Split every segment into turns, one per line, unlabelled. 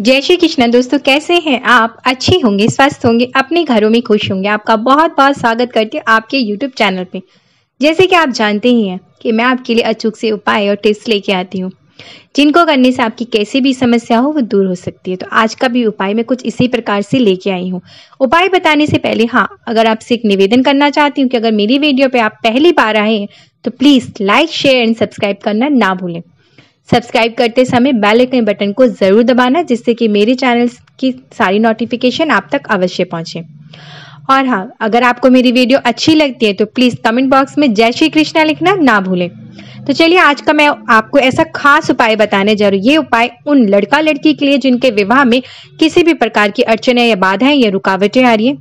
जय श्री कृष्ण दोस्तों कैसे हैं आप अच्छे होंगे स्वस्थ होंगे अपने घरों में खुश होंगे आपका बहुत बहुत स्वागत करते हैं आपके यूट्यूब चैनल पे जैसे कि आप जानते ही हैं कि मैं आपके लिए अचूक से उपाय और टिप्स लेके आती हूँ जिनको करने से आपकी कैसी भी समस्या हो वो दूर हो सकती है तो आज का भी उपाय मैं कुछ इसी प्रकार से लेके आई हूँ उपाय बताने से पहले हाँ अगर आपसे एक निवेदन करना चाहती हूँ कि अगर मेरी वीडियो पे आप पहली बार आए हैं तो please like share and subscribe करना ना भूलें सब्सक्राइब करते समय बेल आइकन बटन को ज़रूर दबाना जिससे कि मेरे चैनल की सारी नोटिफिकेशन आप तक अवश्य पहुँचे और हाँ अगर आपको मेरी वीडियो अच्छी लगती है तो प्लीज़ कमेंट बॉक्स में जय श्री कृष्णा लिखना ना भूलें तो चलिए आज का मैं आपको ऐसा खास उपाय बताने जा रहा हूँ ये उपाय उन लड़का लड़की के लिए जिनके विवाह में किसी भी प्रकार की अड़चने या बाधाएं या रुकावटें आ रही हैं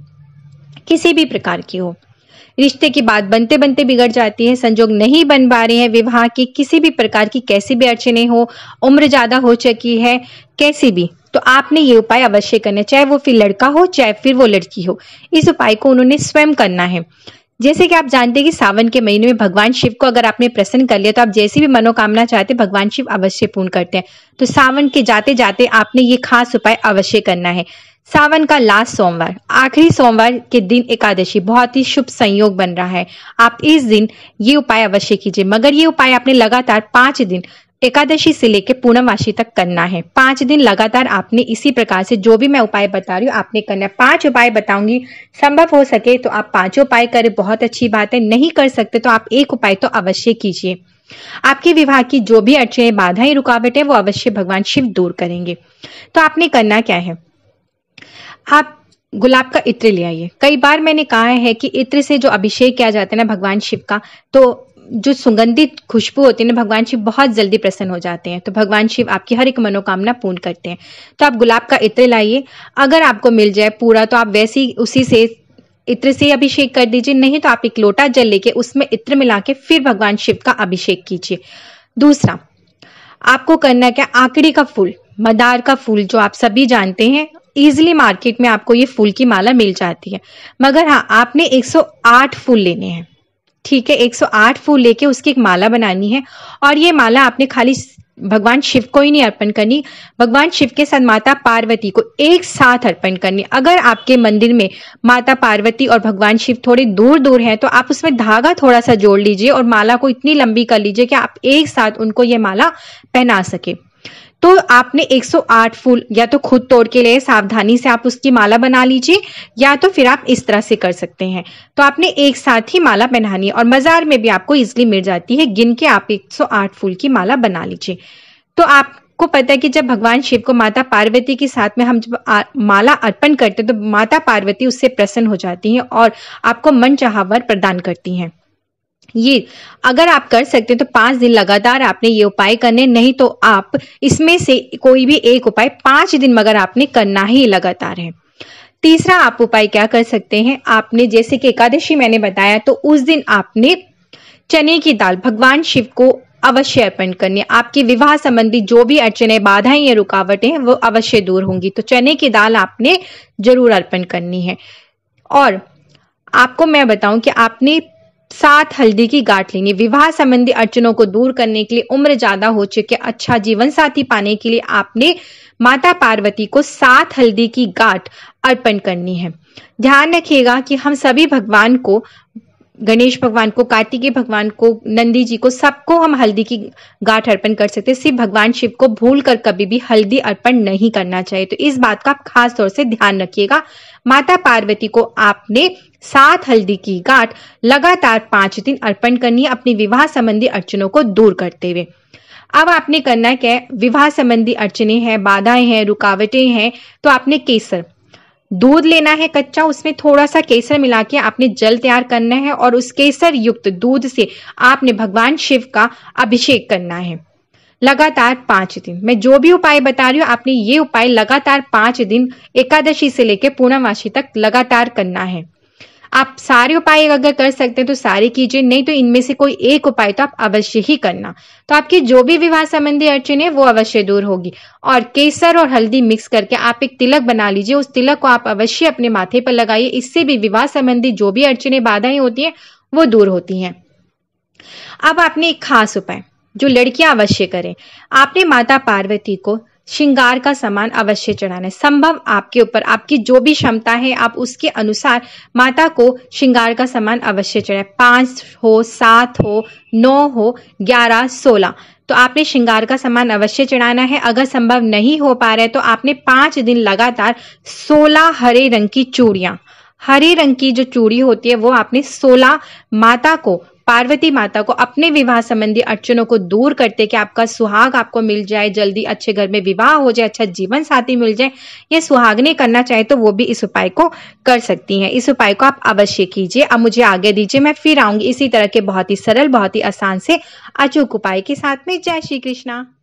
किसी भी प्रकार की हो रिश्ते की बात बनते बनते बिगड़ जाती है संजोग नहीं बन पा रहे हैं विवाह की किसी भी प्रकार की कैसी भी अड़चने हो उम्र ज़्यादा हो चुकी है कैसी भी तो आपने ये उपाय अवश्य करना चाहे वो फिर लड़का हो चाहे फिर वो लड़की हो इस उपाय को उन्होंने स्वयं करना है जैसे कि आप जानते हैं कि सावन के महीने में भगवान शिव को अगर आपने प्रसन्न कर लिया तो आप जैसी भी मनोकामना चाहते भगवान शिव अवश्य पूर्ण करते हैं तो सावन के जाते जाते आपने ये खास उपाय अवश्य करना है सावन का लास्ट सोमवार आखिरी सोमवार के दिन एकादशी बहुत ही शुभ संयोग बन रहा है आप इस दिन ये उपाय अवश्य कीजिए मगर ये उपाय आपने लगातार पांच दिन एकादशी से लेकर पूर्णमासी तक करना है पांच दिन लगातार आपने इसी प्रकार से जो भी मैं उपाय बता रही हूँ आपने करना है पांच उपाय बताऊंगी संभव हो सके तो आप पांच उपाय करें बहुत अच्छी बात है नहीं कर सकते तो आप एक उपाय तो अवश्य कीजिए आपके विवाह की जो भी अड़चने बाधाएं रुकावटें वो अवश्य भगवान शिव दूर करेंगे तो आपने करना क्या है आप हाँ, गुलाब का इत्र ले आइए कई बार मैंने कहा है कि इत्र से जो अभिषेक किया जाता है ना भगवान शिव का तो जो सुगंधित खुशबू होती है ना भगवान शिव बहुत जल्दी प्रसन्न हो जाते हैं तो भगवान शिव आपकी हर एक मनोकामना पूर्ण करते हैं तो आप गुलाब का इत्र लाइए अगर आपको मिल जाए पूरा तो आप वैसे ही उसी से इत्र से अभिषेक कर दीजिए नहीं तो आप एक लोटा जल लेके उसमें इत्र मिला के फिर भगवान शिव का अभिषेक कीजिए दूसरा आपको करना क्या आकड़ी का फूल मदार का फूल जो आप सभी जानते हैं इजिली मार्केट में आपको ये फूल की माला मिल जाती है मगर हाँ आपने 108 फूल लेने हैं ठीक है 108 फूल लेके उसकी एक माला बनानी है और ये माला आपने खाली भगवान शिव को ही नहीं अर्पण करनी भगवान शिव के साथ माता पार्वती को एक साथ अर्पण करनी अगर आपके मंदिर में माता पार्वती और भगवान शिव थोड़े दूर दूर हैं तो आप उसमें धागा थोड़ा सा जोड़ लीजिए और माला को इतनी लंबी कर लीजिए कि आप एक साथ उनको ये माला पहना सके तो आपने 108 फूल या तो खुद तोड़ के लिए सावधानी से आप उसकी माला बना लीजिए या तो फिर आप इस तरह से कर सकते हैं तो आपने एक साथ ही माला पहनानी है और मजार में भी आपको इजिली मिल जाती है गिन के आप 108 फूल की माला बना लीजिए तो आप आपको पता है कि जब भगवान शिव को माता पार्वती के साथ में हम जब आ, माला अर्पण करते हैं तो माता पार्वती उससे प्रसन्न हो जाती हैं और आपको मन चाह प्रदान करती हैं ये अगर आप कर सकते हैं तो पांच दिन लगातार आपने ये उपाय करने नहीं तो आप इसमें से कोई भी एक उपाय पांच दिन मगर आपने करना ही लगातार है तीसरा आप उपाय क्या कर सकते हैं आपने जैसे कि एकादशी मैंने बताया तो उस दिन आपने चने की दाल भगवान शिव को अवश्य अर्पण करनी आपकी विवाह संबंधी जो भी अड़चने बाधाएं या रुकावटें हैं वो अवश्य दूर होंगी तो चने की दाल आपने जरूर अर्पण करनी है और आपको मैं बताऊं कि आपने साथ हल्दी की गांठ लेनी विवाह संबंधी अड़चनों को दूर करने के लिए उम्र ज्यादा हो चुके अच्छा जीवन साथी पाने के लिए आपने माता पार्वती को सात हल्दी की गांठ अर्पण करनी है ध्यान रखिएगा कि हम सभी भगवान को गणेश भगवान को कार्तिकेय भगवान को नंदी जी को सबको हम हल्दी की गाठ अर्पण कर सकते हैं सिर्फ भगवान शिव को भूल कर कभी भी हल्दी अर्पण नहीं करना चाहिए तो इस बात का आप खास तौर से ध्यान रखिएगा माता पार्वती को आपने सात हल्दी की गांठ लगातार पांच दिन अर्पण करनी है अपनी विवाह संबंधी अड़चनों को दूर करते हुए अब आपने करना क्या है विवाह संबंधी अड़चने हैं बाधाएं हैं रुकावटें हैं तो आपने केसर दूध लेना है कच्चा उसमें थोड़ा सा केसर मिला के आपने जल तैयार करना है और उस केसर युक्त दूध से आपने भगवान शिव का अभिषेक करना है लगातार पांच दिन मैं जो भी उपाय बता रही हूँ आपने ये उपाय लगातार पांच दिन एकादशी से लेकर पूर्णमासी तक लगातार करना है आप सारे उपाय अगर कर सकते हैं तो सारे कीजिए नहीं तो इनमें से कोई एक उपाय तो आप अवश्य ही करना तो आपकी जो भी विवाह संबंधी अड़चन है वो अवश्य दूर होगी और केसर और हल्दी मिक्स करके आप एक तिलक बना लीजिए उस तिलक को आप अवश्य अपने माथे पर लगाइए इससे भी विवाह संबंधी जो भी अड़चने बाधाएं होती हैं वो दूर होती हैं अब आपने एक खास उपाय जो लड़कियां अवश्य करें आपने माता पार्वती को श्रृंगार का सामान अवश्य चढ़ाना है संभव आपके ऊपर आपकी जो भी क्षमता है आप उसके अनुसार माता को श्रृंगार का सामान अवश्य चढ़ाए पांच हो सात हो नौ हो ग्यारह सोलह तो आपने श्रृंगार का सामान अवश्य चढ़ाना है अगर संभव नहीं हो पा रहा है तो आपने पांच दिन लगातार सोलह हरे रंग की चूड़ियां हरे रंग की जो चूड़ी होती है वो आपने सोलह माता को पार्वती माता को अपने विवाह संबंधी अड़चनों को दूर करते कि आपका सुहाग आपको मिल जाए जल्दी अच्छे घर में विवाह हो जाए अच्छा जीवन साथी मिल जाए या सुहागने करना चाहे तो वो भी इस उपाय को कर सकती हैं इस उपाय को आप अवश्य कीजिए अब मुझे आगे दीजिए मैं फिर आऊंगी इसी तरह के बहुत ही सरल बहुत ही आसान से अचूक उपाय के साथ में जय श्री कृष्णा